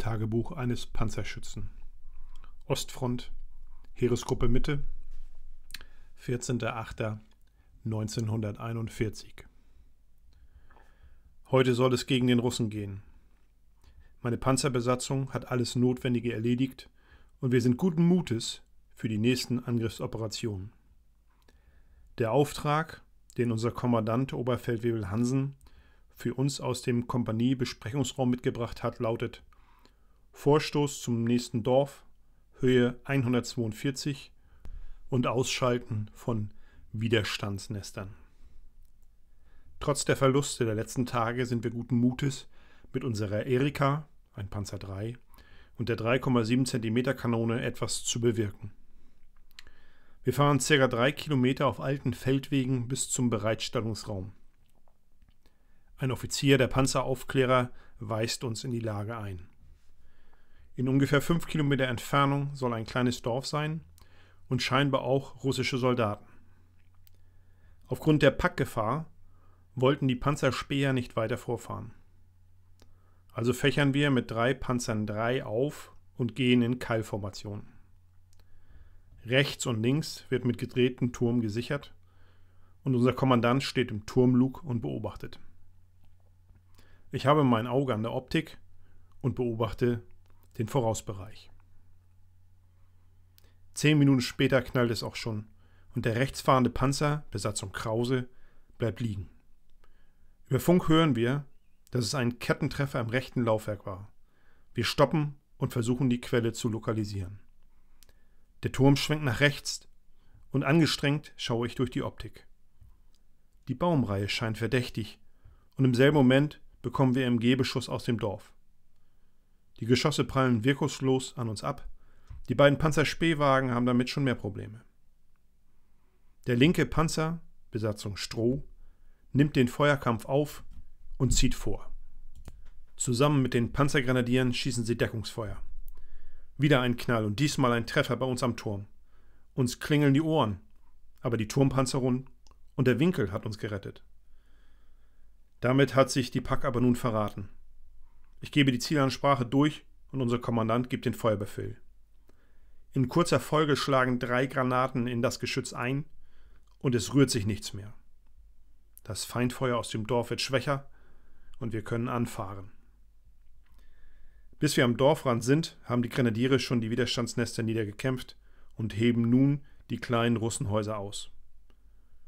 Tagebuch eines Panzerschützen. Ostfront, Heeresgruppe Mitte, 14.08.1941. Heute soll es gegen den Russen gehen. Meine Panzerbesatzung hat alles Notwendige erledigt und wir sind guten Mutes für die nächsten Angriffsoperationen. Der Auftrag, den unser Kommandant Oberfeldwebel Hansen für uns aus dem Kompaniebesprechungsraum mitgebracht hat, lautet Vorstoß zum nächsten Dorf, Höhe 142 und Ausschalten von Widerstandsnestern. Trotz der Verluste der letzten Tage sind wir guten Mutes mit unserer Erika, ein Panzer 3, und der 3,7 cm Kanone etwas zu bewirken. Wir fahren ca. 3 Kilometer auf alten Feldwegen bis zum Bereitstellungsraum. Ein Offizier der Panzeraufklärer weist uns in die Lage ein. In ungefähr fünf Kilometer Entfernung soll ein kleines Dorf sein und scheinbar auch russische Soldaten. Aufgrund der Packgefahr wollten die Panzerspäher nicht weiter vorfahren. Also fächern wir mit drei Panzern drei auf und gehen in Keilformation. Rechts und links wird mit gedrehtem Turm gesichert und unser Kommandant steht im Turmlug und beobachtet. Ich habe mein Auge an der Optik und beobachte den Vorausbereich. Zehn Minuten später knallt es auch schon und der rechtsfahrende Panzer, Besatzung Krause, bleibt liegen. Über Funk hören wir, dass es ein Kettentreffer im rechten Laufwerk war. Wir stoppen und versuchen die Quelle zu lokalisieren. Der Turm schwenkt nach rechts und angestrengt schaue ich durch die Optik. Die Baumreihe scheint verdächtig und im selben Moment bekommen wir MG-Beschuss aus dem Dorf. Die Geschosse prallen wirkungslos an uns ab. Die beiden Panzerspähwagen haben damit schon mehr Probleme. Der linke Panzer, Besatzung Stroh, nimmt den Feuerkampf auf und zieht vor. Zusammen mit den Panzergrenadieren schießen sie Deckungsfeuer. Wieder ein Knall und diesmal ein Treffer bei uns am Turm. Uns klingeln die Ohren, aber die Turmpanzerung und der Winkel hat uns gerettet. Damit hat sich die Pack aber nun verraten. Ich gebe die Zielansprache durch und unser Kommandant gibt den Feuerbefehl. In kurzer Folge schlagen drei Granaten in das Geschütz ein und es rührt sich nichts mehr. Das Feindfeuer aus dem Dorf wird schwächer und wir können anfahren. Bis wir am Dorfrand sind, haben die Grenadiere schon die Widerstandsnester niedergekämpft und heben nun die kleinen Russenhäuser aus.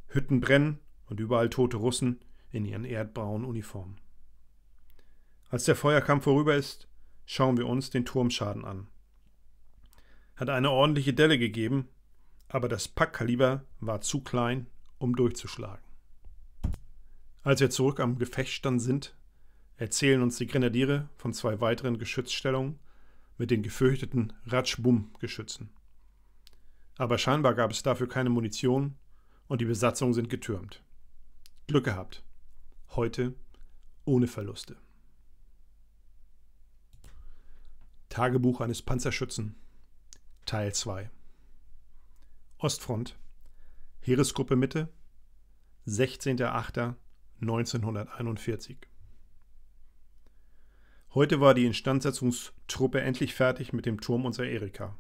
Hütten brennen und überall tote Russen in ihren erdbraunen Uniformen. Als der Feuerkampf vorüber ist, schauen wir uns den Turmschaden an. Hat eine ordentliche Delle gegeben, aber das Packkaliber war zu klein, um durchzuschlagen. Als wir zurück am Gefechtstand sind, erzählen uns die Grenadiere von zwei weiteren Geschützstellungen mit den gefürchteten Ratschbum-Geschützen. Aber scheinbar gab es dafür keine Munition und die Besatzungen sind getürmt. Glück gehabt. Heute ohne Verluste. Tagebuch eines Panzerschützen Teil 2 Ostfront Heeresgruppe Mitte 16.08.1941 Heute war die Instandsetzungstruppe endlich fertig mit dem Turm unserer Erika.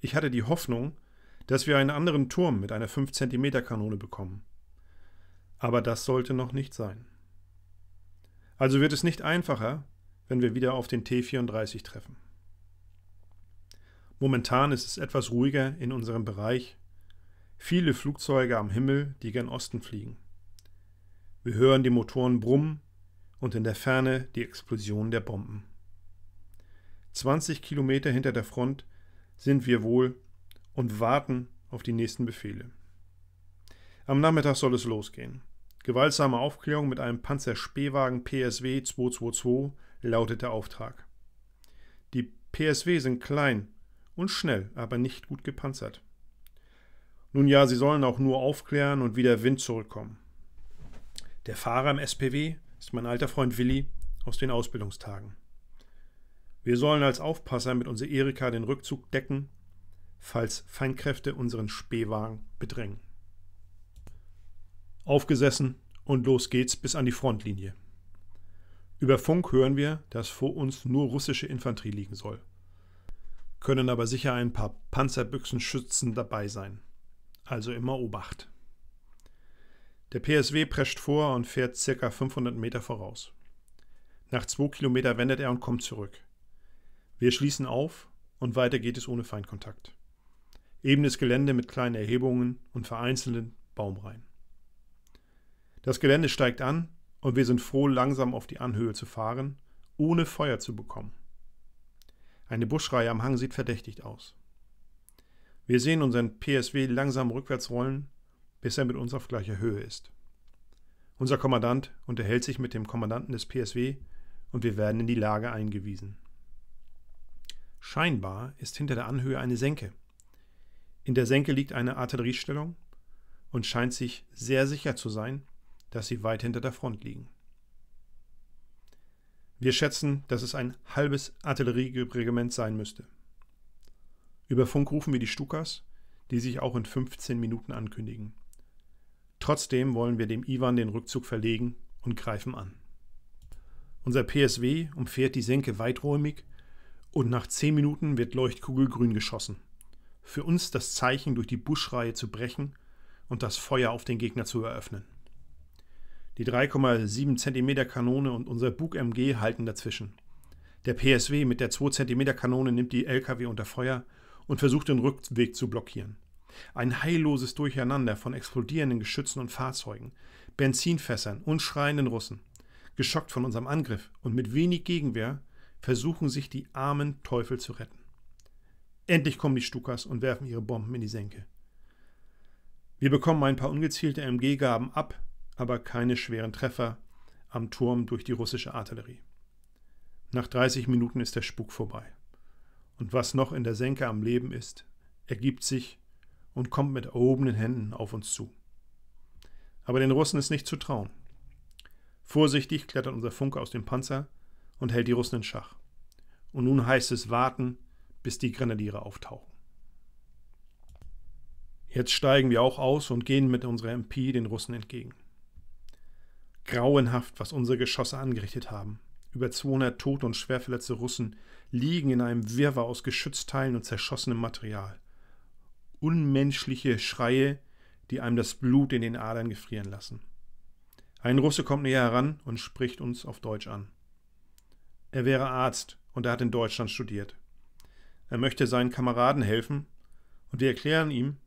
Ich hatte die Hoffnung, dass wir einen anderen Turm mit einer 5 cm Kanone bekommen. Aber das sollte noch nicht sein. Also wird es nicht einfacher, wenn wir wieder auf den T34 treffen. Momentan ist es etwas ruhiger in unserem Bereich. Viele Flugzeuge am Himmel, die gern Osten fliegen. Wir hören die Motoren brummen und in der Ferne die Explosion der Bomben. 20 Kilometer hinter der Front sind wir wohl und warten auf die nächsten Befehle. Am Nachmittag soll es losgehen. Gewaltsame Aufklärung mit einem Panzerspähwagen PSW 222 lautet der Auftrag. Die PSW sind klein und schnell, aber nicht gut gepanzert. Nun ja, sie sollen auch nur aufklären und wieder Wind zurückkommen. Der Fahrer im SPW ist mein alter Freund Willi aus den Ausbildungstagen. Wir sollen als Aufpasser mit unserer Erika den Rückzug decken, falls Feindkräfte unseren Spähwagen bedrängen. Aufgesessen und los geht's bis an die Frontlinie. Über Funk hören wir, dass vor uns nur russische Infanterie liegen soll. Können aber sicher ein paar Panzerbüchsenschützen dabei sein. Also immer Obacht. Der PSW prescht vor und fährt ca. 500 Meter voraus. Nach zwei Kilometer wendet er und kommt zurück. Wir schließen auf und weiter geht es ohne Feindkontakt. Ebenes Gelände mit kleinen Erhebungen und vereinzelten Baumreihen. Das Gelände steigt an und wir sind froh, langsam auf die Anhöhe zu fahren, ohne Feuer zu bekommen. Eine Buschreihe am Hang sieht verdächtig aus. Wir sehen unseren PSW langsam rückwärts rollen, bis er mit uns auf gleicher Höhe ist. Unser Kommandant unterhält sich mit dem Kommandanten des PSW und wir werden in die Lage eingewiesen. Scheinbar ist hinter der Anhöhe eine Senke. In der Senke liegt eine Artilleriestellung und scheint sich sehr sicher zu sein, dass sie weit hinter der Front liegen. Wir schätzen, dass es ein halbes Artillerieregiment sein müsste. Über Funk rufen wir die Stukas, die sich auch in 15 Minuten ankündigen. Trotzdem wollen wir dem Iwan den Rückzug verlegen und greifen an. Unser PSW umfährt die Senke weiträumig und nach 10 Minuten wird Leuchtkugelgrün geschossen. Für uns das Zeichen, durch die Buschreihe zu brechen und das Feuer auf den Gegner zu eröffnen. Die 3,7 cm Kanone und unser Bug-MG halten dazwischen. Der PSW mit der 2 cm Kanone nimmt die LKW unter Feuer und versucht den Rückweg zu blockieren. Ein heilloses Durcheinander von explodierenden Geschützen und Fahrzeugen, Benzinfässern und schreienden Russen. Geschockt von unserem Angriff und mit wenig Gegenwehr versuchen sich die armen Teufel zu retten. Endlich kommen die Stukas und werfen ihre Bomben in die Senke. Wir bekommen ein paar ungezielte MG-Gaben ab aber keine schweren Treffer am Turm durch die russische Artillerie. Nach 30 Minuten ist der Spuk vorbei. Und was noch in der Senke am Leben ist, ergibt sich und kommt mit erhobenen Händen auf uns zu. Aber den Russen ist nicht zu trauen. Vorsichtig klettert unser Funke aus dem Panzer und hält die Russen in Schach. Und nun heißt es warten, bis die Grenadiere auftauchen. Jetzt steigen wir auch aus und gehen mit unserer MP den Russen entgegen. Grauenhaft, was unsere Geschosse angerichtet haben. Über 200 tote und schwerverletzte Russen liegen in einem Wirrwarr aus Geschützteilen und zerschossenem Material. Unmenschliche Schreie, die einem das Blut in den Adern gefrieren lassen. Ein Russe kommt näher heran und spricht uns auf Deutsch an. Er wäre Arzt und er hat in Deutschland studiert. Er möchte seinen Kameraden helfen und wir erklären ihm,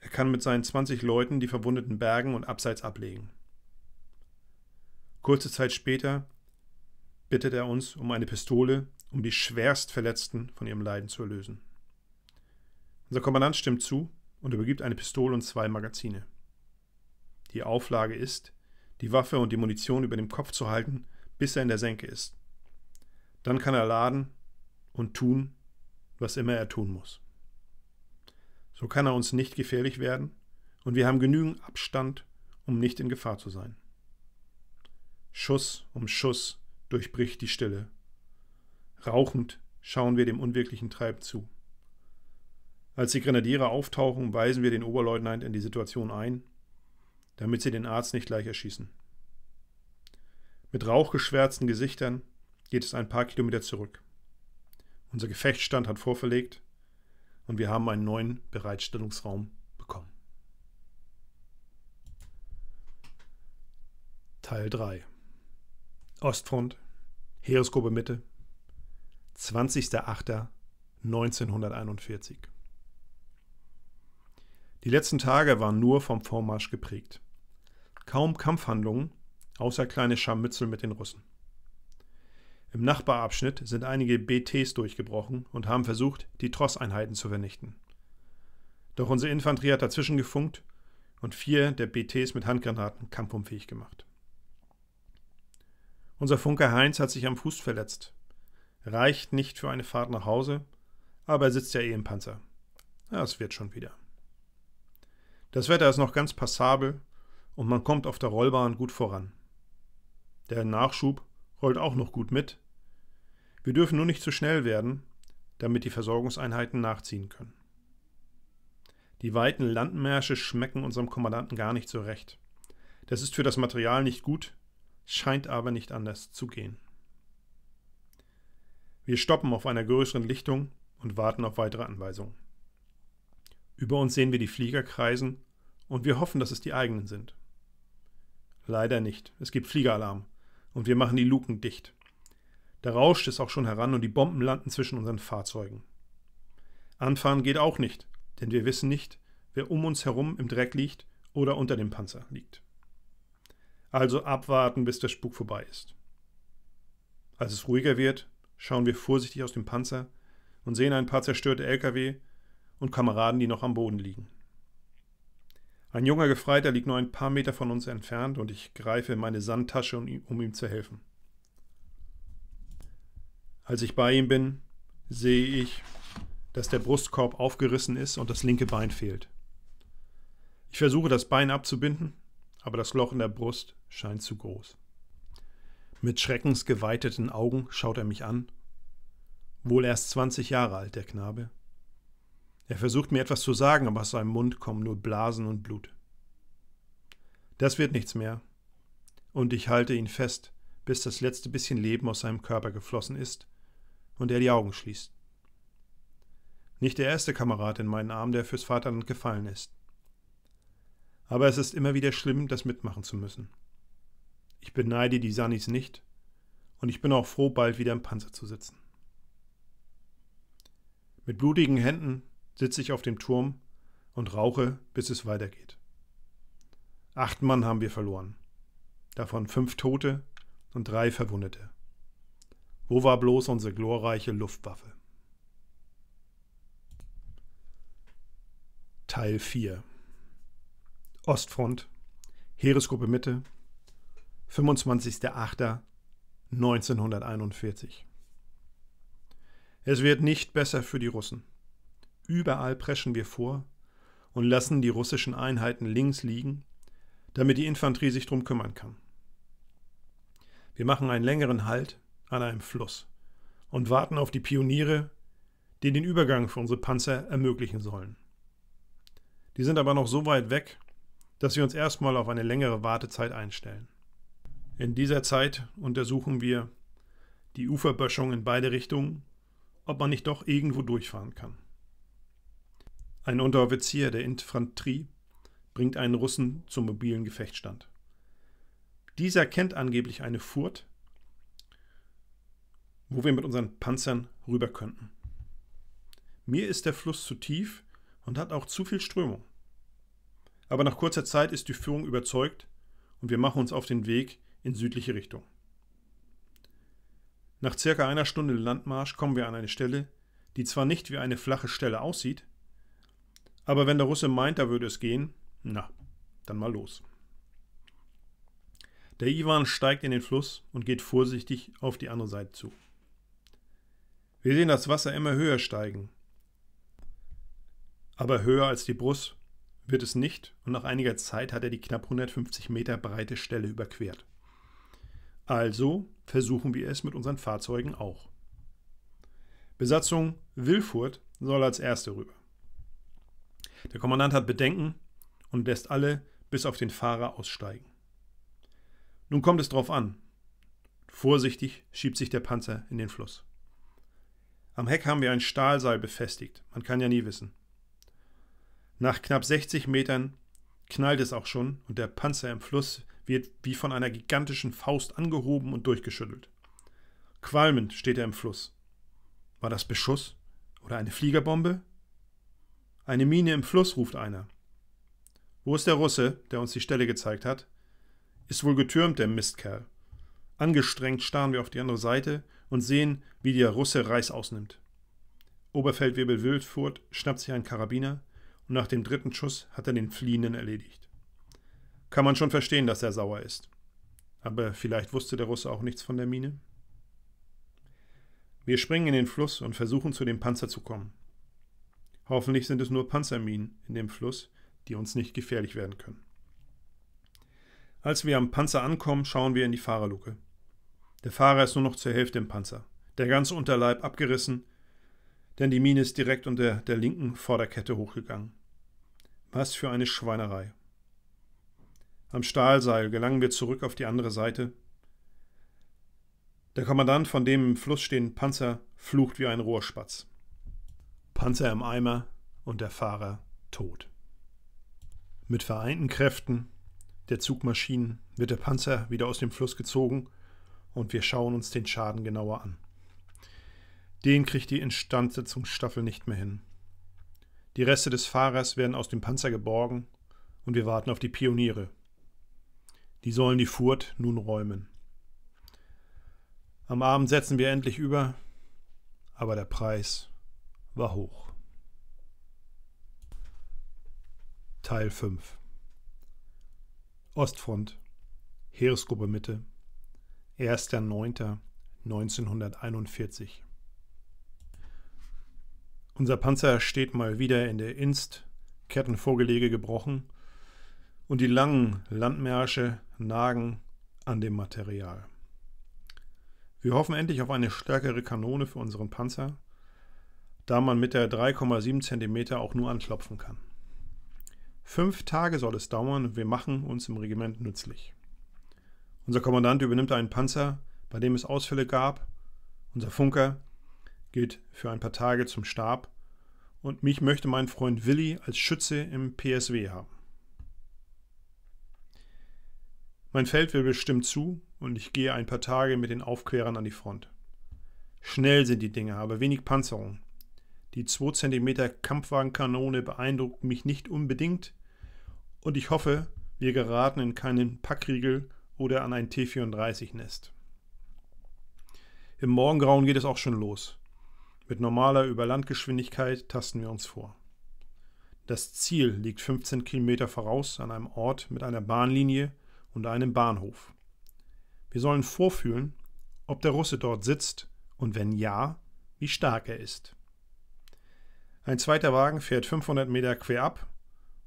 er kann mit seinen 20 Leuten die verwundeten Bergen und abseits ablegen. Kurze Zeit später bittet er uns um eine Pistole, um die Schwerstverletzten von ihrem Leiden zu erlösen. Unser Kommandant stimmt zu und übergibt eine Pistole und zwei Magazine. Die Auflage ist, die Waffe und die Munition über dem Kopf zu halten, bis er in der Senke ist. Dann kann er laden und tun, was immer er tun muss. So kann er uns nicht gefährlich werden und wir haben genügend Abstand, um nicht in Gefahr zu sein. Schuss um Schuss durchbricht die Stille. Rauchend schauen wir dem unwirklichen Treib zu. Als die Grenadiere auftauchen, weisen wir den Oberleutnant in die Situation ein, damit sie den Arzt nicht gleich erschießen. Mit rauchgeschwärzten Gesichtern geht es ein paar Kilometer zurück. Unser Gefechtsstand hat vorverlegt und wir haben einen neuen Bereitstellungsraum bekommen. Teil 3 Ostfront, Heeresgruppe Mitte, 20.08.1941. Die letzten Tage waren nur vom Vormarsch geprägt. Kaum Kampfhandlungen, außer kleine Scharmützel mit den Russen. Im Nachbarabschnitt sind einige BTs durchgebrochen und haben versucht, die Trosseinheiten zu vernichten. Doch unsere Infanterie hat dazwischen gefunkt und vier der BTs mit Handgranaten kampfunfähig gemacht. Unser Funker Heinz hat sich am Fuß verletzt. Reicht nicht für eine Fahrt nach Hause, aber er sitzt ja eh im Panzer. es wird schon wieder. Das Wetter ist noch ganz passabel und man kommt auf der Rollbahn gut voran. Der Nachschub rollt auch noch gut mit. Wir dürfen nur nicht zu schnell werden, damit die Versorgungseinheiten nachziehen können. Die weiten Landmärsche schmecken unserem Kommandanten gar nicht so recht. Das ist für das Material nicht gut, scheint aber nicht anders zu gehen. Wir stoppen auf einer größeren Lichtung und warten auf weitere Anweisungen. Über uns sehen wir die Flieger kreisen und wir hoffen, dass es die eigenen sind. Leider nicht. Es gibt Fliegeralarm und wir machen die Luken dicht. Da rauscht es auch schon heran und die Bomben landen zwischen unseren Fahrzeugen. Anfahren geht auch nicht, denn wir wissen nicht, wer um uns herum im Dreck liegt oder unter dem Panzer liegt. Also abwarten, bis der Spuk vorbei ist. Als es ruhiger wird, schauen wir vorsichtig aus dem Panzer und sehen ein paar zerstörte Lkw und Kameraden, die noch am Boden liegen. Ein junger Gefreiter liegt nur ein paar Meter von uns entfernt und ich greife in meine Sandtasche, um ihm zu helfen. Als ich bei ihm bin, sehe ich, dass der Brustkorb aufgerissen ist und das linke Bein fehlt. Ich versuche das Bein abzubinden, aber das Loch in der Brust scheint zu groß. Mit schreckensgeweiteten Augen schaut er mich an. Wohl erst 20 Jahre alt, der Knabe. Er versucht mir etwas zu sagen, aber aus seinem Mund kommen nur Blasen und Blut. Das wird nichts mehr. Und ich halte ihn fest, bis das letzte bisschen Leben aus seinem Körper geflossen ist und er die Augen schließt. Nicht der erste Kamerad in meinen Armen, der fürs Vaterland gefallen ist. Aber es ist immer wieder schlimm, das mitmachen zu müssen. Ich beneide die Sannis nicht und ich bin auch froh, bald wieder im Panzer zu sitzen. Mit blutigen Händen sitze ich auf dem Turm und rauche, bis es weitergeht. Acht Mann haben wir verloren, davon fünf Tote und drei Verwundete. Wo war bloß unsere glorreiche Luftwaffe? Teil 4 Ostfront, Heeresgruppe Mitte, 25.08.1941. Es wird nicht besser für die Russen. Überall preschen wir vor und lassen die russischen Einheiten links liegen, damit die Infanterie sich drum kümmern kann. Wir machen einen längeren Halt an einem Fluss und warten auf die Pioniere, die den Übergang für unsere Panzer ermöglichen sollen. Die sind aber noch so weit weg, dass wir uns erstmal auf eine längere Wartezeit einstellen. In dieser Zeit untersuchen wir die Uferböschung in beide Richtungen, ob man nicht doch irgendwo durchfahren kann. Ein Unteroffizier der Infanterie bringt einen Russen zum mobilen Gefechtsstand. Dieser kennt angeblich eine Furt, wo wir mit unseren Panzern rüber könnten. Mir ist der Fluss zu tief und hat auch zu viel Strömung. Aber nach kurzer Zeit ist die Führung überzeugt und wir machen uns auf den Weg in südliche Richtung. Nach circa einer Stunde Landmarsch kommen wir an eine Stelle, die zwar nicht wie eine flache Stelle aussieht, aber wenn der Russe meint, da würde es gehen, na, dann mal los. Der Iwan steigt in den Fluss und geht vorsichtig auf die andere Seite zu. Wir sehen das Wasser immer höher steigen. Aber höher als die Brust wird es nicht und nach einiger Zeit hat er die knapp 150 Meter breite Stelle überquert. Also versuchen wir es mit unseren Fahrzeugen auch. Besatzung Wilfurt soll als erste rüber. Der Kommandant hat Bedenken und lässt alle bis auf den Fahrer aussteigen. Nun kommt es drauf an. Vorsichtig schiebt sich der Panzer in den Fluss. Am Heck haben wir ein Stahlseil befestigt, man kann ja nie wissen. Nach knapp 60 Metern knallt es auch schon und der Panzer im Fluss wird wie von einer gigantischen Faust angehoben und durchgeschüttelt. Qualmend steht er im Fluss. War das Beschuss oder eine Fliegerbombe? Eine Mine im Fluss, ruft einer. Wo ist der Russe, der uns die Stelle gezeigt hat? Ist wohl getürmt, der Mistkerl. Angestrengt starren wir auf die andere Seite und sehen, wie der Russe Reis ausnimmt. Oberfeldwebel Wildfurt schnappt sich einen Karabiner und nach dem dritten Schuss hat er den Fliehenden erledigt kann man schon verstehen, dass er sauer ist. Aber vielleicht wusste der Russe auch nichts von der Mine. Wir springen in den Fluss und versuchen zu dem Panzer zu kommen. Hoffentlich sind es nur Panzerminen in dem Fluss, die uns nicht gefährlich werden können. Als wir am Panzer ankommen, schauen wir in die Fahrerluke. Der Fahrer ist nur noch zur Hälfte im Panzer, der ganze Unterleib abgerissen, denn die Mine ist direkt unter der linken Vorderkette hochgegangen. Was für eine Schweinerei. Am Stahlseil gelangen wir zurück auf die andere Seite. Der Kommandant von dem im Fluss stehenden Panzer flucht wie ein Rohrspatz. Panzer im Eimer und der Fahrer tot. Mit vereinten Kräften der Zugmaschinen wird der Panzer wieder aus dem Fluss gezogen und wir schauen uns den Schaden genauer an. Den kriegt die Instandsetzungsstaffel nicht mehr hin. Die Reste des Fahrers werden aus dem Panzer geborgen und wir warten auf die Pioniere, die sollen die Furt nun räumen. Am Abend setzen wir endlich über, aber der Preis war hoch. Teil 5 Ostfront Heeresgruppe Mitte 1.9.1941 Unser Panzer steht mal wieder in der Inst, Kettenvorgelege gebrochen und die langen Landmärsche nagen an dem Material. Wir hoffen endlich auf eine stärkere Kanone für unseren Panzer, da man mit der 3,7 cm auch nur anklopfen kann. Fünf Tage soll es dauern und wir machen uns im Regiment nützlich. Unser Kommandant übernimmt einen Panzer, bei dem es Ausfälle gab. Unser Funker geht für ein paar Tage zum Stab und mich möchte mein Freund Willi als Schütze im PSW haben. Mein Feldwebel stimmt zu und ich gehe ein paar Tage mit den Aufquerern an die Front. Schnell sind die Dinger, aber wenig Panzerung. Die 2 cm Kampfwagenkanone beeindruckt mich nicht unbedingt und ich hoffe, wir geraten in keinen Packriegel oder an ein T-34-Nest. Im Morgengrauen geht es auch schon los. Mit normaler Überlandgeschwindigkeit tasten wir uns vor. Das Ziel liegt 15 Kilometer voraus an einem Ort mit einer Bahnlinie, und einem Bahnhof. Wir sollen vorfühlen, ob der Russe dort sitzt und wenn ja, wie stark er ist. Ein zweiter Wagen fährt 500 Meter quer ab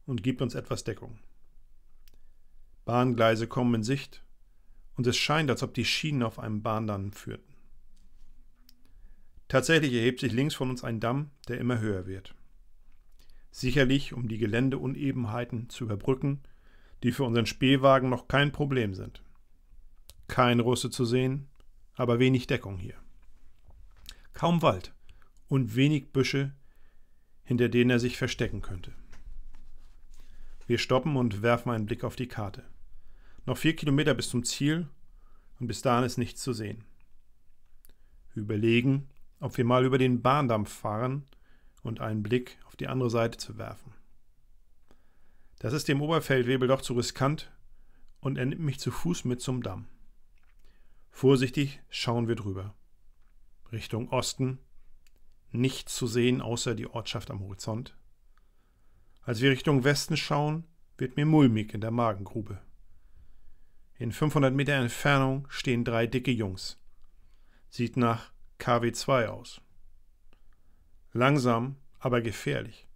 und gibt uns etwas Deckung. Bahngleise kommen in Sicht und es scheint, als ob die Schienen auf einem Bahndamm führten. Tatsächlich erhebt sich links von uns ein Damm, der immer höher wird. Sicherlich, um die Geländeunebenheiten zu überbrücken die für unseren Spähwagen noch kein Problem sind. Kein Russe zu sehen, aber wenig Deckung hier. Kaum Wald und wenig Büsche, hinter denen er sich verstecken könnte. Wir stoppen und werfen einen Blick auf die Karte. Noch vier Kilometer bis zum Ziel und bis dahin ist nichts zu sehen. Wir überlegen, ob wir mal über den Bahndampf fahren und einen Blick auf die andere Seite zu werfen. Das ist dem Oberfeldwebel doch zu riskant und er nimmt mich zu Fuß mit zum Damm. Vorsichtig schauen wir drüber. Richtung Osten. Nichts zu sehen außer die Ortschaft am Horizont. Als wir Richtung Westen schauen, wird mir mulmig in der Magengrube. In 500 Meter Entfernung stehen drei dicke Jungs. Sieht nach KW2 aus. Langsam, aber gefährlich.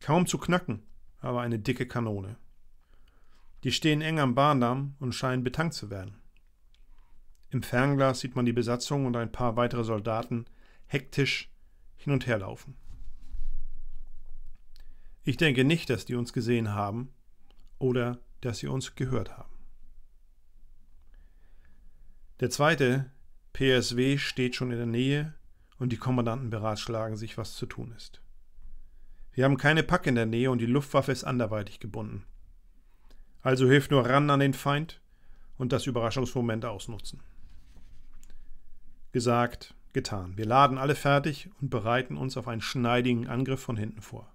Kaum zu knacken, aber eine dicke Kanone. Die stehen eng am Bahndamm und scheinen betankt zu werden. Im Fernglas sieht man die Besatzung und ein paar weitere Soldaten hektisch hin und her laufen. Ich denke nicht, dass die uns gesehen haben oder dass sie uns gehört haben. Der zweite PSW steht schon in der Nähe und die Kommandanten beratschlagen sich, was zu tun ist. Wir haben keine Pack in der Nähe und die Luftwaffe ist anderweitig gebunden. Also hilft nur ran an den Feind und das Überraschungsmoment ausnutzen. Gesagt, getan. Wir laden alle fertig und bereiten uns auf einen schneidigen Angriff von hinten vor.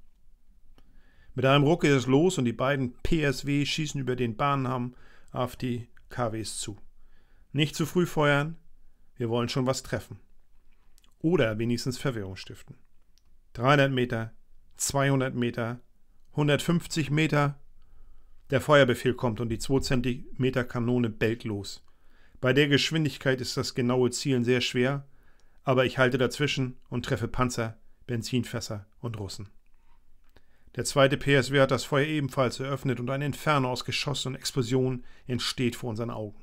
Mit einem Ruck geht es los und die beiden PSW schießen über den Bahnhamm auf die KWs zu. Nicht zu früh feuern, wir wollen schon was treffen. Oder wenigstens Verwirrung stiften. 300 Meter, 200 Meter, 150 Meter. Der Feuerbefehl kommt und die 2 Zentimeter Kanone bellt los. Bei der Geschwindigkeit ist das genaue Zielen sehr schwer, aber ich halte dazwischen und treffe Panzer, Benzinfässer und Russen. Der zweite PSW hat das Feuer ebenfalls eröffnet und ein Inferno aus Geschossen und Explosionen entsteht vor unseren Augen.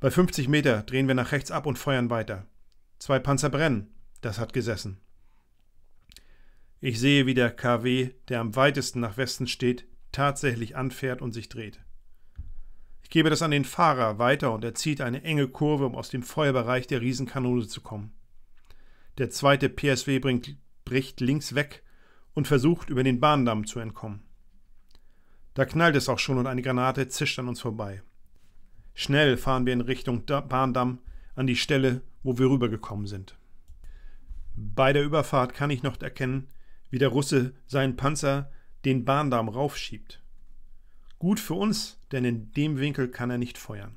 Bei 50 Meter drehen wir nach rechts ab und feuern weiter. Zwei Panzer brennen, das hat gesessen. Ich sehe, wie der KW, der am weitesten nach Westen steht, tatsächlich anfährt und sich dreht. Ich gebe das an den Fahrer weiter und er zieht eine enge Kurve, um aus dem Feuerbereich der Riesenkanone zu kommen. Der zweite PSW bringt, bricht links weg und versucht, über den Bahndamm zu entkommen. Da knallt es auch schon und eine Granate zischt an uns vorbei. Schnell fahren wir in Richtung Bahndamm an die Stelle, wo wir rübergekommen sind. Bei der Überfahrt kann ich noch erkennen, wie der Russe seinen Panzer den Bahndamm raufschiebt. Gut für uns, denn in dem Winkel kann er nicht feuern.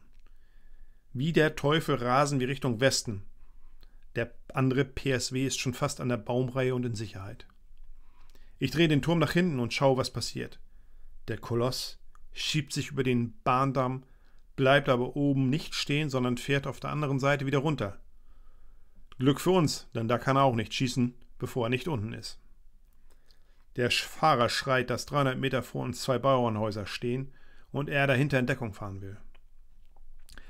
Wie der Teufel rasen wir Richtung Westen. Der andere PSW ist schon fast an der Baumreihe und in Sicherheit. Ich drehe den Turm nach hinten und schaue, was passiert. Der Koloss schiebt sich über den Bahndamm, bleibt aber oben nicht stehen, sondern fährt auf der anderen Seite wieder runter. Glück für uns, denn da kann er auch nicht schießen, bevor er nicht unten ist. Der Fahrer schreit, dass 300 Meter vor uns zwei Bauernhäuser stehen und er dahinter in Deckung fahren will.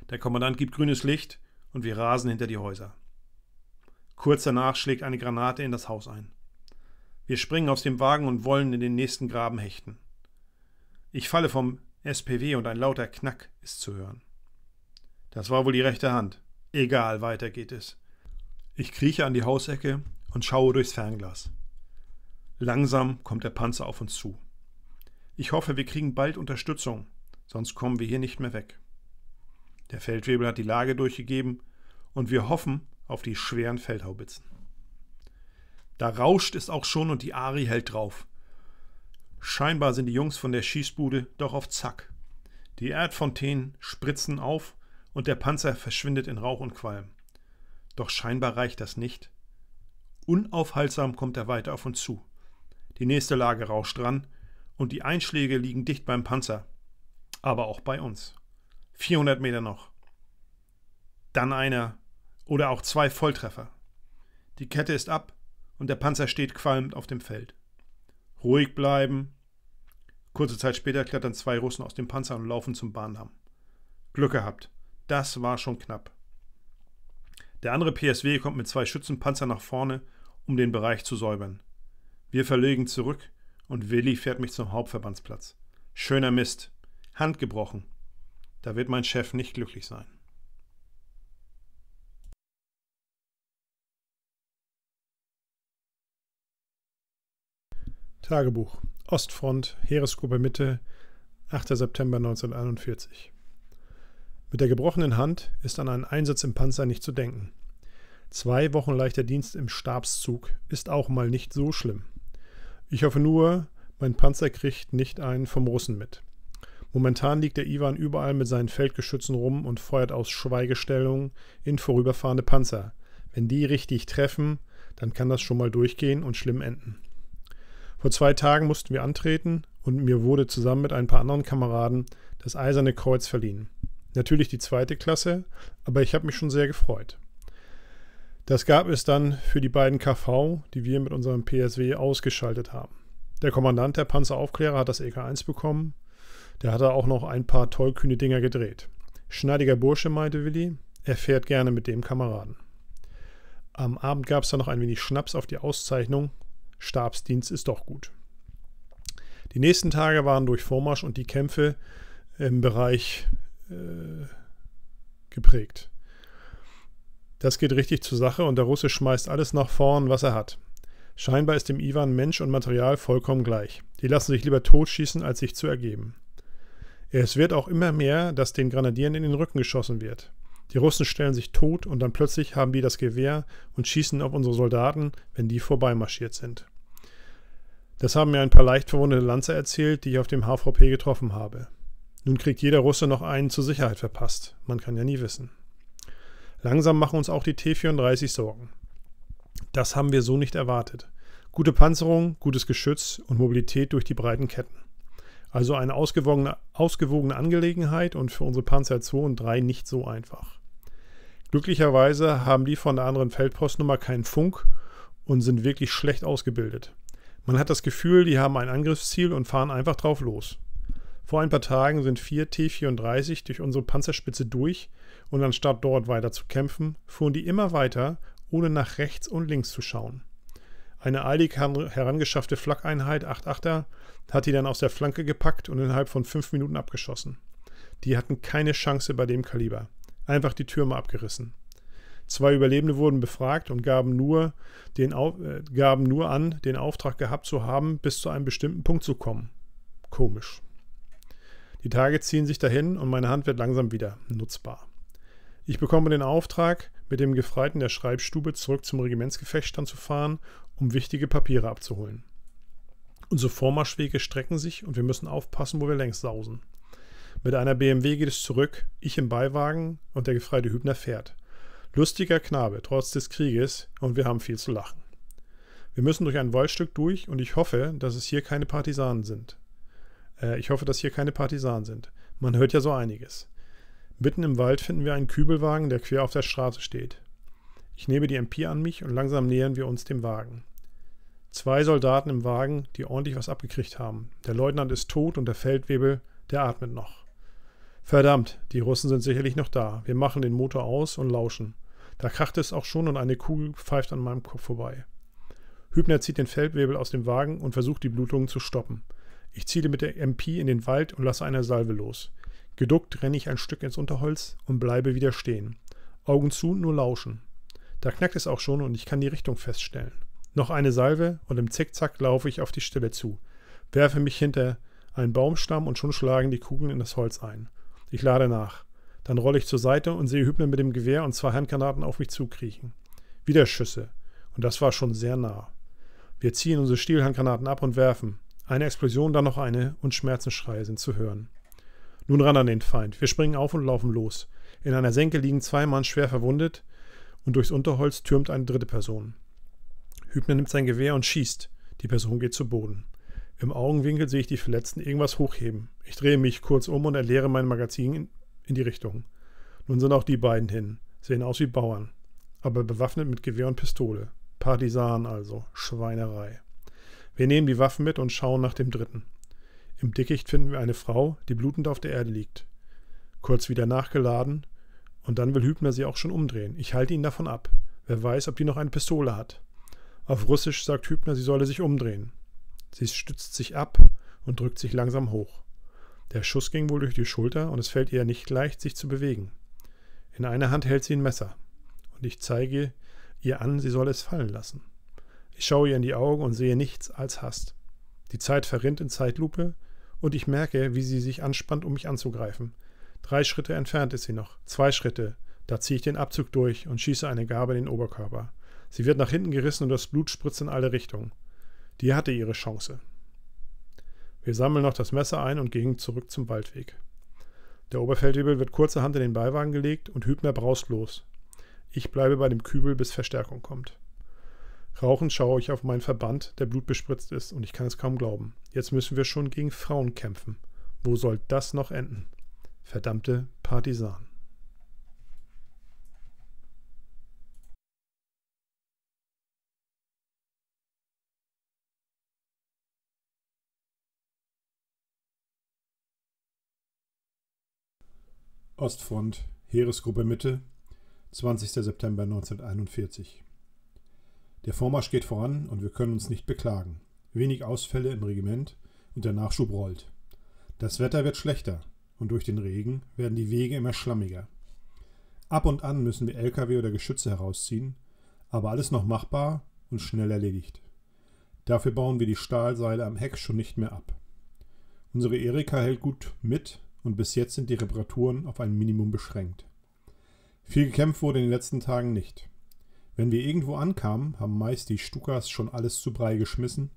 Der Kommandant gibt grünes Licht und wir rasen hinter die Häuser. Kurz danach schlägt eine Granate in das Haus ein. Wir springen aus dem Wagen und wollen in den nächsten Graben hechten. Ich falle vom SPW und ein lauter Knack ist zu hören. Das war wohl die rechte Hand. Egal, weiter geht es. Ich krieche an die Hausecke und schaue durchs Fernglas. Langsam kommt der Panzer auf uns zu. Ich hoffe, wir kriegen bald Unterstützung, sonst kommen wir hier nicht mehr weg. Der Feldwebel hat die Lage durchgegeben und wir hoffen auf die schweren Feldhaubitzen. Da rauscht es auch schon und die Ari hält drauf. Scheinbar sind die Jungs von der Schießbude doch auf Zack. Die Erdfontänen spritzen auf und der Panzer verschwindet in Rauch und Qualm. Doch scheinbar reicht das nicht. Unaufhaltsam kommt er weiter auf uns zu. Die nächste Lage rauscht dran und die Einschläge liegen dicht beim Panzer, aber auch bei uns. 400 Meter noch. Dann einer oder auch zwei Volltreffer. Die Kette ist ab und der Panzer steht qualmend auf dem Feld. Ruhig bleiben. Kurze Zeit später klettern zwei Russen aus dem Panzer und laufen zum Bahndamm. Glück gehabt. Das war schon knapp. Der andere PSW kommt mit zwei Schützenpanzer nach vorne, um den Bereich zu säubern. Wir verlegen zurück und Willi fährt mich zum Hauptverbandsplatz. Schöner Mist. Hand gebrochen. Da wird mein Chef nicht glücklich sein. Tagebuch. Ostfront, Heeresgruppe Mitte, 8. September 1941. Mit der gebrochenen Hand ist an einen Einsatz im Panzer nicht zu denken. Zwei Wochen leichter Dienst im Stabszug ist auch mal nicht so schlimm. Ich hoffe nur, mein Panzer kriegt nicht einen vom Russen mit. Momentan liegt der Iwan überall mit seinen Feldgeschützen rum und feuert aus Schweigestellungen in vorüberfahrende Panzer. Wenn die richtig treffen, dann kann das schon mal durchgehen und schlimm enden. Vor zwei Tagen mussten wir antreten und mir wurde zusammen mit ein paar anderen Kameraden das Eiserne Kreuz verliehen. Natürlich die zweite Klasse, aber ich habe mich schon sehr gefreut. Das gab es dann für die beiden KV, die wir mit unserem PSW ausgeschaltet haben. Der Kommandant der Panzeraufklärer hat das EK1 bekommen. Der hat da auch noch ein paar tollkühne Dinger gedreht. Schneidiger Bursche, meinte Willi. Er fährt gerne mit dem Kameraden. Am Abend gab es dann noch ein wenig Schnaps auf die Auszeichnung. Stabsdienst ist doch gut. Die nächsten Tage waren durch Vormarsch und die Kämpfe im Bereich äh, geprägt. Das geht richtig zur Sache und der Russe schmeißt alles nach vorn, was er hat. Scheinbar ist dem Iwan Mensch und Material vollkommen gleich. Die lassen sich lieber totschießen, als sich zu ergeben. Es wird auch immer mehr, dass den Granadieren in den Rücken geschossen wird. Die Russen stellen sich tot und dann plötzlich haben die das Gewehr und schießen auf unsere Soldaten, wenn die vorbeimarschiert sind. Das haben mir ein paar leicht verwundete Lanzer erzählt, die ich auf dem HVP getroffen habe. Nun kriegt jeder Russe noch einen zur Sicherheit verpasst. Man kann ja nie wissen. Langsam machen uns auch die T-34 Sorgen. Das haben wir so nicht erwartet. Gute Panzerung, gutes Geschütz und Mobilität durch die breiten Ketten. Also eine ausgewogene, ausgewogene Angelegenheit und für unsere Panzer 2 und 3 nicht so einfach. Glücklicherweise haben die von der anderen Feldpostnummer keinen Funk und sind wirklich schlecht ausgebildet. Man hat das Gefühl, die haben ein Angriffsziel und fahren einfach drauf los. Vor ein paar Tagen sind vier T-34 durch unsere Panzerspitze durch und anstatt dort weiter zu kämpfen, fuhren die immer weiter, ohne nach rechts und links zu schauen. Eine eilig herangeschaffte Flak-Einheit 88 er hat die dann aus der Flanke gepackt und innerhalb von fünf Minuten abgeschossen. Die hatten keine Chance bei dem Kaliber. Einfach die Türme abgerissen. Zwei Überlebende wurden befragt und gaben nur, den, äh, gaben nur an, den Auftrag gehabt zu haben, bis zu einem bestimmten Punkt zu kommen. Komisch. Die Tage ziehen sich dahin und meine Hand wird langsam wieder nutzbar. Ich bekomme den Auftrag, mit dem Gefreiten der Schreibstube zurück zum Regimentsgefechtstand zu fahren, um wichtige Papiere abzuholen. Unsere Vormarschwege strecken sich und wir müssen aufpassen, wo wir längs sausen. Mit einer BMW geht es zurück, ich im Beiwagen und der gefreite Hübner fährt. Lustiger Knabe, trotz des Krieges, und wir haben viel zu lachen. Wir müssen durch ein Waldstück durch und ich hoffe, dass es hier keine Partisanen sind. Äh, ich hoffe, dass hier keine Partisanen sind. Man hört ja so einiges. Mitten im Wald finden wir einen Kübelwagen, der quer auf der Straße steht. Ich nehme die MP an mich und langsam nähern wir uns dem Wagen. Zwei Soldaten im Wagen, die ordentlich was abgekriegt haben. Der Leutnant ist tot und der Feldwebel, der atmet noch. Verdammt, die Russen sind sicherlich noch da. Wir machen den Motor aus und lauschen. Da kracht es auch schon und eine Kugel pfeift an meinem Kopf vorbei. Hübner zieht den Feldwebel aus dem Wagen und versucht die Blutungen zu stoppen. Ich ziele mit der MP in den Wald und lasse eine Salve los. Geduckt renne ich ein Stück ins Unterholz und bleibe wieder stehen. Augen zu, nur lauschen. Da knackt es auch schon und ich kann die Richtung feststellen. Noch eine Salve und im Zickzack laufe ich auf die Stelle zu, werfe mich hinter einen Baumstamm und schon schlagen die Kugeln in das Holz ein. Ich lade nach. Dann rolle ich zur Seite und sehe Hübner mit dem Gewehr und zwei Handgranaten auf mich zukriechen. Wieder Schüsse. Und das war schon sehr nah. Wir ziehen unsere Stielhandgranaten ab und werfen. Eine Explosion, dann noch eine und Schmerzensschreie sind zu hören. Nun ran an den Feind. Wir springen auf und laufen los. In einer Senke liegen zwei Mann schwer verwundet und durchs Unterholz türmt eine dritte Person. Hübner nimmt sein Gewehr und schießt. Die Person geht zu Boden. Im Augenwinkel sehe ich die Verletzten irgendwas hochheben. Ich drehe mich kurz um und erleere mein Magazin in die Richtung. Nun sind auch die beiden hin. Sehen aus wie Bauern, aber bewaffnet mit Gewehr und Pistole. Partisanen also. Schweinerei. Wir nehmen die Waffen mit und schauen nach dem dritten. Im Dickicht finden wir eine Frau, die blutend auf der Erde liegt. Kurz wieder nachgeladen, und dann will Hübner sie auch schon umdrehen. Ich halte ihn davon ab. Wer weiß, ob die noch eine Pistole hat. Auf Russisch sagt Hübner, sie solle sich umdrehen. Sie stützt sich ab und drückt sich langsam hoch. Der Schuss ging wohl durch die Schulter und es fällt ihr nicht leicht, sich zu bewegen. In einer Hand hält sie ein Messer und ich zeige ihr an, sie solle es fallen lassen. Ich schaue ihr in die Augen und sehe nichts als Hast. Die Zeit verrinnt in Zeitlupe und ich merke, wie sie sich anspannt, um mich anzugreifen. Drei Schritte entfernt ist sie noch. Zwei Schritte. Da ziehe ich den Abzug durch und schieße eine Gabe in den Oberkörper. Sie wird nach hinten gerissen und das Blut spritzt in alle Richtungen. Die hatte ihre Chance. Wir sammeln noch das Messer ein und gehen zurück zum Waldweg. Der Oberfeldwebel wird kurzerhand in den Beiwagen gelegt und Hübner braust los. Ich bleibe bei dem Kübel, bis Verstärkung kommt. Rauchend schaue ich auf meinen Verband, der blutbespritzt ist, und ich kann es kaum glauben. Jetzt müssen wir schon gegen Frauen kämpfen. Wo soll das noch enden? Verdammte Partisan. Ostfront, Heeresgruppe Mitte, 20. September 1941. Der Vormarsch geht voran und wir können uns nicht beklagen. Wenig Ausfälle im Regiment und der Nachschub rollt. Das Wetter wird schlechter und durch den Regen werden die Wege immer schlammiger. Ab und an müssen wir LKW oder Geschütze herausziehen, aber alles noch machbar und schnell erledigt. Dafür bauen wir die Stahlseile am Heck schon nicht mehr ab. Unsere Erika hält gut mit und bis jetzt sind die Reparaturen auf ein Minimum beschränkt. Viel gekämpft wurde in den letzten Tagen nicht. Wenn wir irgendwo ankamen, haben meist die Stukas schon alles zu Brei geschmissen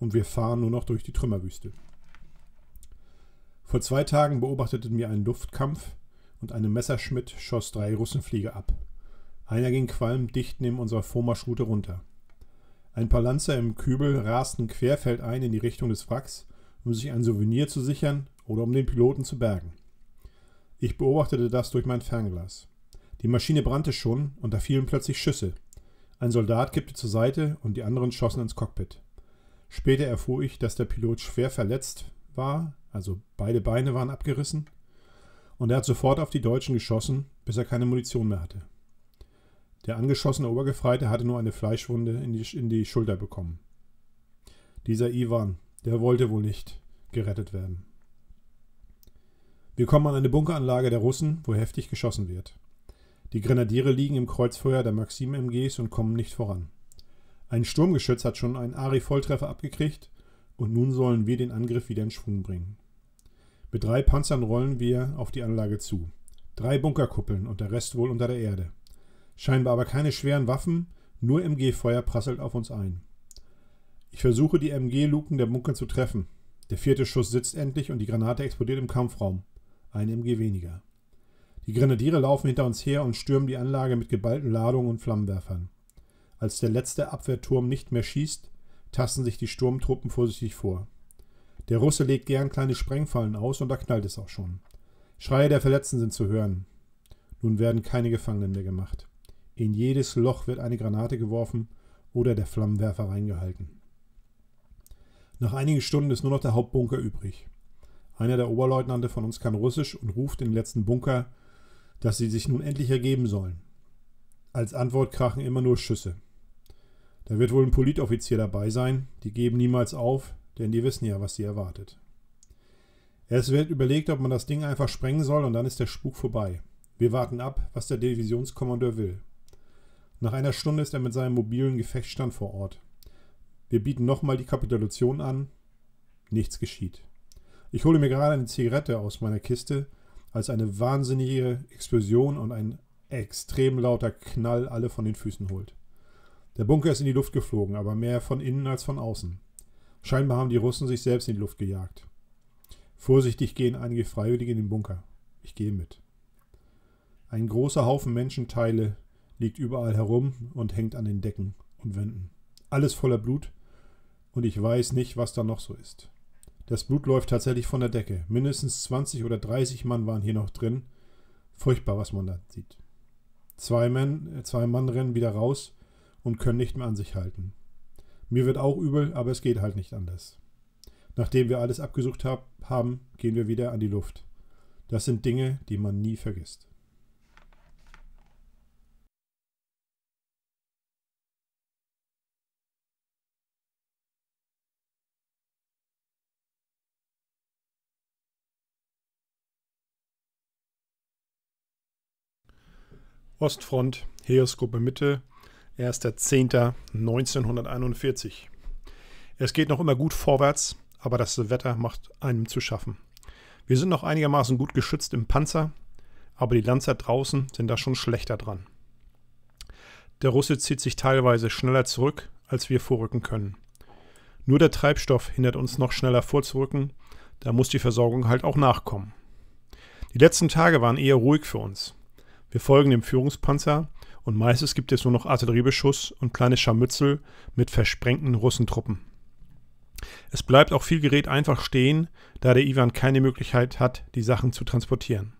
und wir fahren nur noch durch die Trümmerwüste. Vor zwei Tagen beobachteten wir einen Luftkampf und eine Messerschmidt schoss drei Russenfliege ab. Einer ging qualm dicht neben unserer Vormarschroute runter. Ein paar Lanzer im Kübel rasten querfeldein in die Richtung des Wracks, um sich ein Souvenir zu sichern oder um den Piloten zu bergen. Ich beobachtete das durch mein Fernglas. Die Maschine brannte schon und da fielen plötzlich Schüsse. Ein Soldat kippte zur Seite und die anderen schossen ins Cockpit. Später erfuhr ich, dass der Pilot schwer verletzt war, also beide Beine waren abgerissen, und er hat sofort auf die Deutschen geschossen, bis er keine Munition mehr hatte. Der angeschossene Obergefreite hatte nur eine Fleischwunde in die, in die Schulter bekommen. Dieser Ivan, der wollte wohl nicht gerettet werden. Wir kommen an eine Bunkeranlage der Russen, wo heftig geschossen wird. Die Grenadiere liegen im Kreuzfeuer der Maxim-MGs und kommen nicht voran. Ein Sturmgeschütz hat schon einen Ari-Volltreffer abgekriegt und nun sollen wir den Angriff wieder in Schwung bringen. Mit drei Panzern rollen wir auf die Anlage zu. Drei Bunkerkuppeln und der Rest wohl unter der Erde. Scheinbar aber keine schweren Waffen, nur MG-Feuer prasselt auf uns ein. Ich versuche, die MG-Luken der Bunker zu treffen. Der vierte Schuss sitzt endlich und die Granate explodiert im Kampfraum. Ein MG weniger. Die Grenadiere laufen hinter uns her und stürmen die Anlage mit geballten Ladungen und Flammenwerfern. Als der letzte Abwehrturm nicht mehr schießt, tasten sich die Sturmtruppen vorsichtig vor. Der Russe legt gern kleine Sprengfallen aus und da knallt es auch schon. Schreie der Verletzten sind zu hören. Nun werden keine Gefangenen mehr gemacht. In jedes Loch wird eine Granate geworfen oder der Flammenwerfer reingehalten. Nach einigen Stunden ist nur noch der Hauptbunker übrig. Einer der Oberleutnante von uns kann Russisch und ruft in den letzten Bunker dass sie sich nun endlich ergeben sollen. Als Antwort krachen immer nur Schüsse. Da wird wohl ein Politoffizier dabei sein, die geben niemals auf, denn die wissen ja, was sie erwartet. Es wird überlegt, ob man das Ding einfach sprengen soll und dann ist der Spuk vorbei. Wir warten ab, was der Divisionskommandeur will. Nach einer Stunde ist er mit seinem mobilen Gefechtsstand vor Ort. Wir bieten nochmal die Kapitulation an. Nichts geschieht. Ich hole mir gerade eine Zigarette aus meiner Kiste als eine wahnsinnige Explosion und ein extrem lauter Knall alle von den Füßen holt. Der Bunker ist in die Luft geflogen, aber mehr von innen als von außen. Scheinbar haben die Russen sich selbst in die Luft gejagt. Vorsichtig gehen einige Freiwillige in den Bunker. Ich gehe mit. Ein großer Haufen Menschenteile liegt überall herum und hängt an den Decken und Wänden. Alles voller Blut und ich weiß nicht, was da noch so ist. Das Blut läuft tatsächlich von der Decke. Mindestens 20 oder 30 Mann waren hier noch drin. Furchtbar, was man da sieht. Zwei, Mann, äh, zwei Mann rennen wieder raus und können nicht mehr an sich halten. Mir wird auch übel, aber es geht halt nicht anders. Nachdem wir alles abgesucht hab, haben, gehen wir wieder an die Luft. Das sind Dinge, die man nie vergisst. Ostfront, Heeresgruppe Mitte, 1.10.1941. Es geht noch immer gut vorwärts, aber das Wetter macht einem zu schaffen. Wir sind noch einigermaßen gut geschützt im Panzer, aber die Lanzer draußen sind da schon schlechter dran. Der Russe zieht sich teilweise schneller zurück, als wir vorrücken können. Nur der Treibstoff hindert uns noch schneller vorzurücken, da muss die Versorgung halt auch nachkommen. Die letzten Tage waren eher ruhig für uns. Wir folgen dem Führungspanzer und meistens gibt es nur noch Artilleriebeschuss und kleine Scharmützel mit versprengten Russentruppen. Es bleibt auch viel Gerät einfach stehen, da der Iwan keine Möglichkeit hat, die Sachen zu transportieren.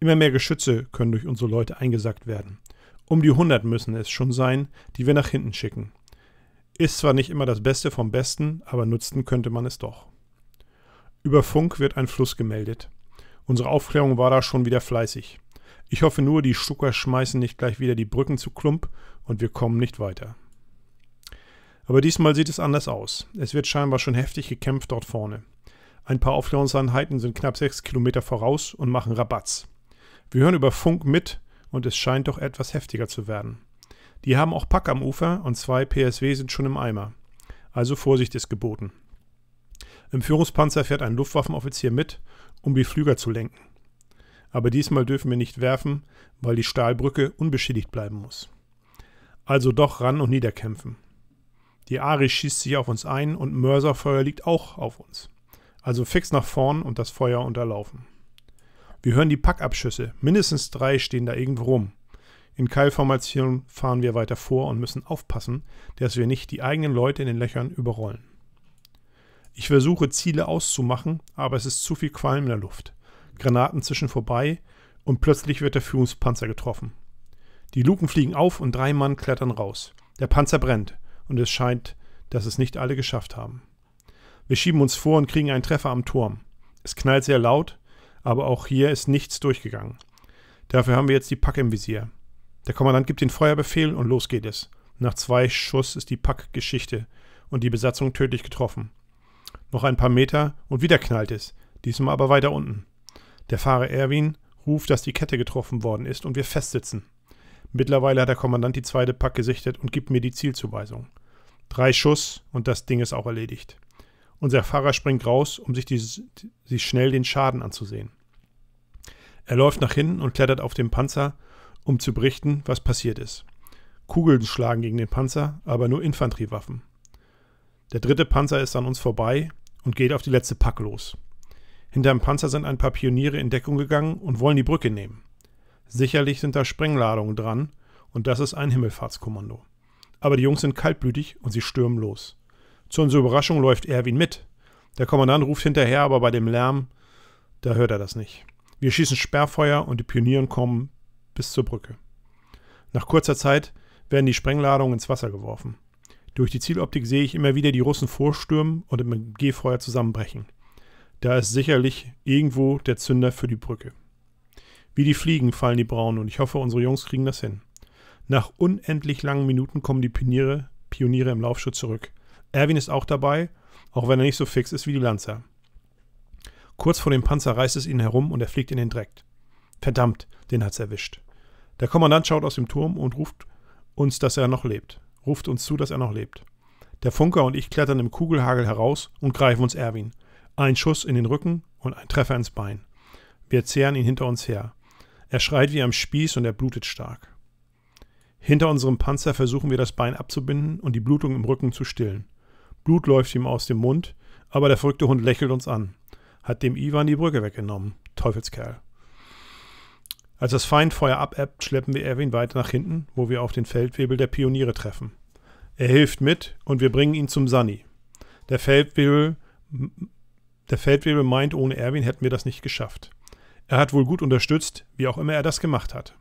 Immer mehr Geschütze können durch unsere Leute eingesackt werden. Um die 100 müssen es schon sein, die wir nach hinten schicken. Ist zwar nicht immer das Beste vom Besten, aber nutzen könnte man es doch. Über Funk wird ein Fluss gemeldet. Unsere Aufklärung war da schon wieder fleißig. Ich hoffe nur, die Stucker schmeißen nicht gleich wieder die Brücken zu Klump und wir kommen nicht weiter. Aber diesmal sieht es anders aus. Es wird scheinbar schon heftig gekämpft dort vorne. Ein paar Aufklärungseinheiten sind knapp 6 Kilometer voraus und machen Rabatz. Wir hören über Funk mit und es scheint doch etwas heftiger zu werden. Die haben auch Pack am Ufer und zwei PSW sind schon im Eimer. Also Vorsicht ist geboten. Im Führungspanzer fährt ein Luftwaffenoffizier mit, um die Flüger zu lenken aber diesmal dürfen wir nicht werfen, weil die Stahlbrücke unbeschädigt bleiben muss. Also doch ran und niederkämpfen. Die Ari schießt sich auf uns ein und Mörserfeuer liegt auch auf uns. Also fix nach vorn und das Feuer unterlaufen. Wir hören die Packabschüsse, mindestens drei stehen da irgendwo rum. In Keilformation fahren wir weiter vor und müssen aufpassen, dass wir nicht die eigenen Leute in den Löchern überrollen. Ich versuche Ziele auszumachen, aber es ist zu viel Qualm in der Luft. Granaten zwischen vorbei und plötzlich wird der Führungspanzer getroffen. Die Luken fliegen auf und drei Mann klettern raus. Der Panzer brennt und es scheint, dass es nicht alle geschafft haben. Wir schieben uns vor und kriegen einen Treffer am Turm. Es knallt sehr laut, aber auch hier ist nichts durchgegangen. Dafür haben wir jetzt die Pack im Visier. Der Kommandant gibt den Feuerbefehl und los geht es. Nach zwei Schuss ist die Pack Geschichte und die Besatzung tödlich getroffen. Noch ein paar Meter und wieder knallt es, diesmal aber weiter unten. Der Fahrer Erwin ruft, dass die Kette getroffen worden ist und wir festsitzen. Mittlerweile hat der Kommandant die zweite Pack gesichtet und gibt mir die Zielzuweisung. Drei Schuss und das Ding ist auch erledigt. Unser Fahrer springt raus, um sich, die, sich schnell den Schaden anzusehen. Er läuft nach hinten und klettert auf den Panzer, um zu berichten, was passiert ist. Kugeln schlagen gegen den Panzer, aber nur Infanteriewaffen. Der dritte Panzer ist an uns vorbei und geht auf die letzte Pack los. Hinterm Panzer sind ein paar Pioniere in Deckung gegangen und wollen die Brücke nehmen. Sicherlich sind da Sprengladungen dran und das ist ein Himmelfahrtskommando. Aber die Jungs sind kaltblütig und sie stürmen los. Zu unserer Überraschung läuft Erwin mit. Der Kommandant ruft hinterher, aber bei dem Lärm, da hört er das nicht. Wir schießen Sperrfeuer und die Pionieren kommen bis zur Brücke. Nach kurzer Zeit werden die Sprengladungen ins Wasser geworfen. Durch die Zieloptik sehe ich immer wieder die Russen vorstürmen und im G-Feuer zusammenbrechen. Da ist sicherlich irgendwo der Zünder für die Brücke. Wie die Fliegen fallen die Braunen und ich hoffe, unsere Jungs kriegen das hin. Nach unendlich langen Minuten kommen die Pioniere, Pioniere im Laufschritt zurück. Erwin ist auch dabei, auch wenn er nicht so fix ist wie die Lanzer. Kurz vor dem Panzer reißt es ihn herum und er fliegt in den Dreck. Verdammt, den hat's erwischt. Der Kommandant schaut aus dem Turm und ruft uns, dass er noch lebt. Ruft uns zu, dass er noch lebt. Der Funker und ich klettern im Kugelhagel heraus und greifen uns Erwin. Ein Schuss in den Rücken und ein Treffer ins Bein. Wir zehren ihn hinter uns her. Er schreit wie am Spieß und er blutet stark. Hinter unserem Panzer versuchen wir das Bein abzubinden und die Blutung im Rücken zu stillen. Blut läuft ihm aus dem Mund, aber der verrückte Hund lächelt uns an. Hat dem Ivan die Brücke weggenommen. Teufelskerl. Als das Feindfeuer abebbt, schleppen wir Erwin weiter nach hinten, wo wir auf den Feldwebel der Pioniere treffen. Er hilft mit und wir bringen ihn zum Sunny. Der Feldwebel der Feldwebel meint, ohne Erwin hätten wir das nicht geschafft. Er hat wohl gut unterstützt, wie auch immer er das gemacht hat.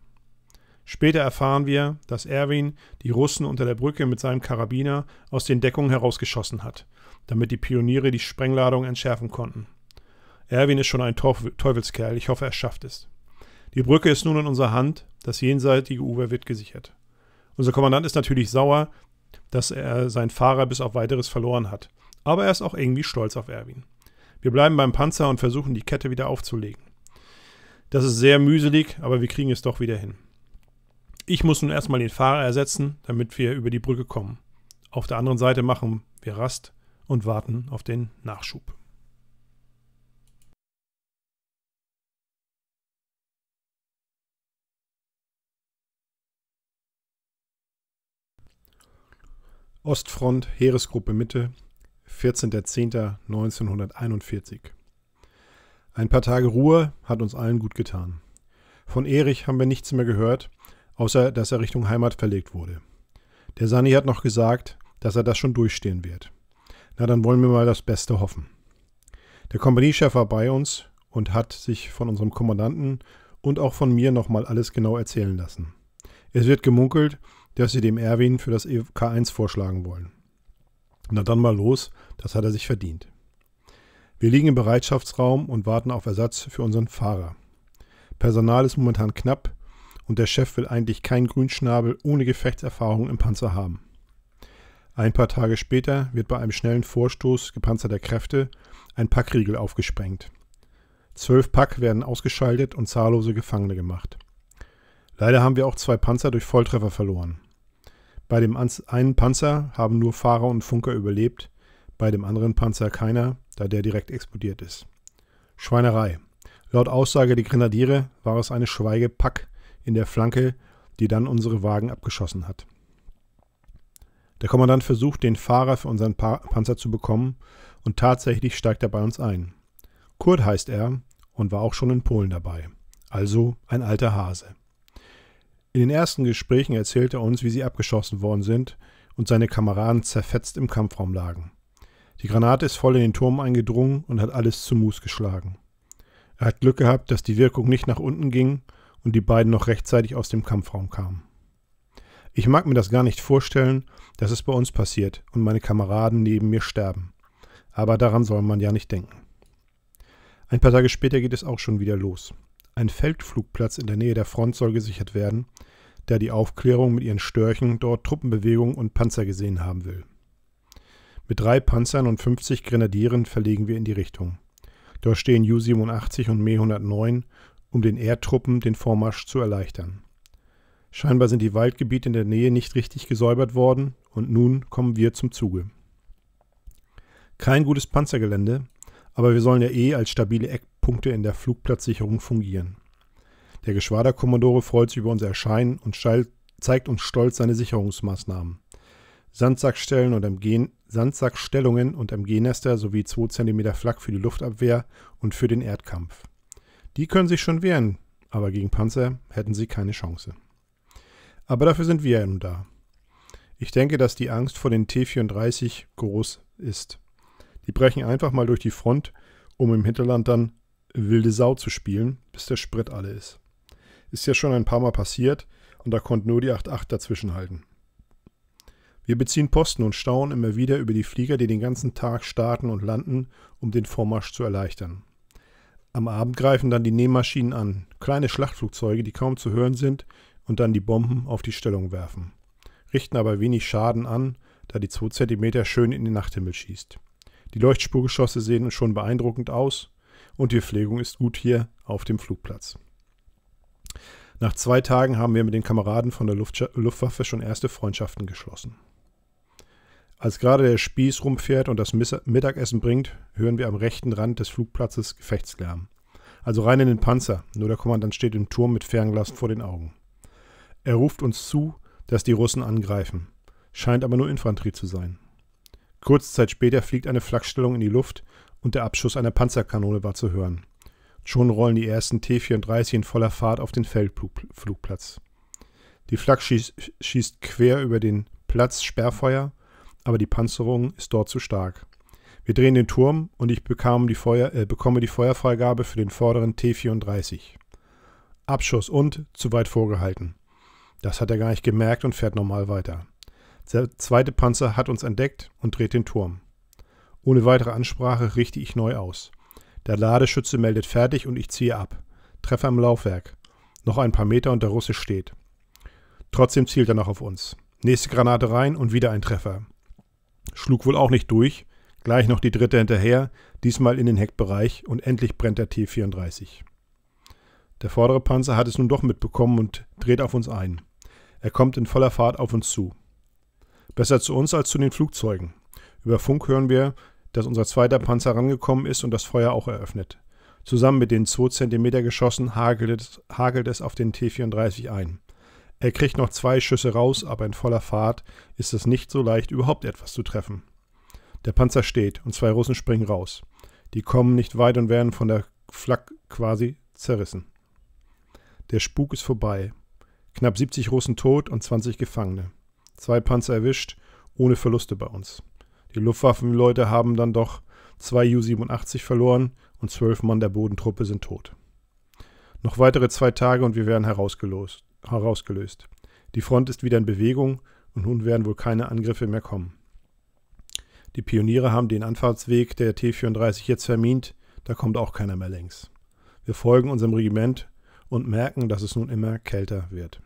Später erfahren wir, dass Erwin die Russen unter der Brücke mit seinem Karabiner aus den Deckungen herausgeschossen hat, damit die Pioniere die Sprengladung entschärfen konnten. Erwin ist schon ein Teufelskerl, ich hoffe, er schafft es. Die Brücke ist nun in unserer Hand, das jenseitige Ufer wird gesichert. Unser Kommandant ist natürlich sauer, dass er seinen Fahrer bis auf weiteres verloren hat, aber er ist auch irgendwie stolz auf Erwin. Wir bleiben beim Panzer und versuchen, die Kette wieder aufzulegen. Das ist sehr mühselig, aber wir kriegen es doch wieder hin. Ich muss nun erstmal den Fahrer ersetzen, damit wir über die Brücke kommen. Auf der anderen Seite machen wir Rast und warten auf den Nachschub. Ostfront, Heeresgruppe Mitte, 14.10.1941. Ein paar Tage Ruhe hat uns allen gut getan. Von Erich haben wir nichts mehr gehört, außer dass er Richtung Heimat verlegt wurde. Der Sani hat noch gesagt, dass er das schon durchstehen wird. Na, dann wollen wir mal das Beste hoffen. Der Kompaniechef war bei uns und hat sich von unserem Kommandanten und auch von mir nochmal alles genau erzählen lassen. Es wird gemunkelt, dass sie dem Erwin für das EK1 vorschlagen wollen. Na dann mal los, das hat er sich verdient. Wir liegen im Bereitschaftsraum und warten auf Ersatz für unseren Fahrer. Personal ist momentan knapp und der Chef will eigentlich keinen Grünschnabel ohne Gefechtserfahrung im Panzer haben. Ein paar Tage später wird bei einem schnellen Vorstoß gepanzerter Kräfte ein Packriegel aufgesprengt. Zwölf Pack werden ausgeschaltet und zahllose Gefangene gemacht. Leider haben wir auch zwei Panzer durch Volltreffer verloren. Bei dem einen Panzer haben nur Fahrer und Funker überlebt, bei dem anderen Panzer keiner, da der direkt explodiert ist. Schweinerei. Laut Aussage der Grenadiere war es eine Schweigepack in der Flanke, die dann unsere Wagen abgeschossen hat. Der Kommandant versucht, den Fahrer für unseren pa Panzer zu bekommen und tatsächlich steigt er bei uns ein. Kurt heißt er und war auch schon in Polen dabei. Also ein alter Hase. In den ersten Gesprächen erzählt er uns, wie sie abgeschossen worden sind und seine Kameraden zerfetzt im Kampfraum lagen. Die Granate ist voll in den Turm eingedrungen und hat alles zu Mus geschlagen. Er hat Glück gehabt, dass die Wirkung nicht nach unten ging und die beiden noch rechtzeitig aus dem Kampfraum kamen. Ich mag mir das gar nicht vorstellen, dass es bei uns passiert und meine Kameraden neben mir sterben. Aber daran soll man ja nicht denken. Ein paar Tage später geht es auch schon wieder los. Ein Feldflugplatz in der Nähe der Front soll gesichert werden, da die Aufklärung mit ihren Störchen dort Truppenbewegungen und Panzer gesehen haben will. Mit drei Panzern und 50 Grenadieren verlegen wir in die Richtung. Dort stehen u 87 und Me-109, um den Erdtruppen den Vormarsch zu erleichtern. Scheinbar sind die Waldgebiete in der Nähe nicht richtig gesäubert worden und nun kommen wir zum Zuge. Kein gutes Panzergelände, aber wir sollen ja eh als stabile Eckpunkte in der Flugplatzsicherung fungieren. Der Geschwaderkommodore freut sich über unser Erscheinen und zeigt uns stolz seine Sicherungsmaßnahmen. Sandsackstellen und MG, Sandsackstellungen und MG-Nester sowie 2 cm Flak für die Luftabwehr und für den Erdkampf. Die können sich schon wehren, aber gegen Panzer hätten sie keine Chance. Aber dafür sind wir ja nun da. Ich denke, dass die Angst vor den T-34 groß ist. Die brechen einfach mal durch die Front, um im Hinterland dann wilde Sau zu spielen, bis der Sprit alle ist. Ist ja schon ein paar Mal passiert und da konnte nur die 8.8 halten. Wir beziehen Posten und staunen immer wieder über die Flieger, die den ganzen Tag starten und landen, um den Vormarsch zu erleichtern. Am Abend greifen dann die Nähmaschinen an, kleine Schlachtflugzeuge, die kaum zu hören sind und dann die Bomben auf die Stellung werfen, richten aber wenig Schaden an, da die 2 cm schön in den Nachthimmel schießt. Die Leuchtspurgeschosse sehen schon beeindruckend aus und die Pflegung ist gut hier auf dem Flugplatz. Nach zwei Tagen haben wir mit den Kameraden von der Luftwaffe schon erste Freundschaften geschlossen. Als gerade der Spieß rumfährt und das Mittagessen bringt, hören wir am rechten Rand des Flugplatzes Gefechtslärm. Also rein in den Panzer, nur der Kommandant steht im Turm mit Fernglas vor den Augen. Er ruft uns zu, dass die Russen angreifen, scheint aber nur Infanterie zu sein. Kurze Zeit später fliegt eine Flakstellung in die Luft und der Abschuss einer Panzerkanone war zu hören. Schon rollen die ersten T-34 in voller Fahrt auf den Feldflugplatz. Die Flak schieß, schießt quer über den Platz Sperrfeuer, aber die Panzerung ist dort zu stark. Wir drehen den Turm und ich die Feuer, äh, bekomme die Feuerfreigabe für den vorderen T-34. Abschuss und zu weit vorgehalten. Das hat er gar nicht gemerkt und fährt normal weiter. Der zweite Panzer hat uns entdeckt und dreht den Turm. Ohne weitere Ansprache richte ich neu aus. Der Ladeschütze meldet fertig und ich ziehe ab. Treffer im Laufwerk. Noch ein paar Meter und der Russe steht. Trotzdem zielt er noch auf uns. Nächste Granate rein und wieder ein Treffer. Schlug wohl auch nicht durch. Gleich noch die dritte hinterher, diesmal in den Heckbereich und endlich brennt der T-34. Der vordere Panzer hat es nun doch mitbekommen und dreht auf uns ein. Er kommt in voller Fahrt auf uns zu. Besser zu uns als zu den Flugzeugen. Über Funk hören wir, dass unser zweiter Panzer rangekommen ist und das Feuer auch eröffnet. Zusammen mit den 2 cm Geschossen hagelt es, hagelt es auf den T-34 ein. Er kriegt noch zwei Schüsse raus, aber in voller Fahrt ist es nicht so leicht, überhaupt etwas zu treffen. Der Panzer steht und zwei Russen springen raus. Die kommen nicht weit und werden von der Flak quasi zerrissen. Der Spuk ist vorbei. Knapp 70 Russen tot und 20 Gefangene zwei Panzer erwischt, ohne Verluste bei uns. Die Luftwaffenleute haben dann doch zwei U-87 verloren und zwölf Mann der Bodentruppe sind tot. Noch weitere zwei Tage und wir werden herausgelöst. herausgelöst. Die Front ist wieder in Bewegung und nun werden wohl keine Angriffe mehr kommen. Die Pioniere haben den Anfahrtsweg der T-34 jetzt vermint, da kommt auch keiner mehr längs. Wir folgen unserem Regiment und merken, dass es nun immer kälter wird.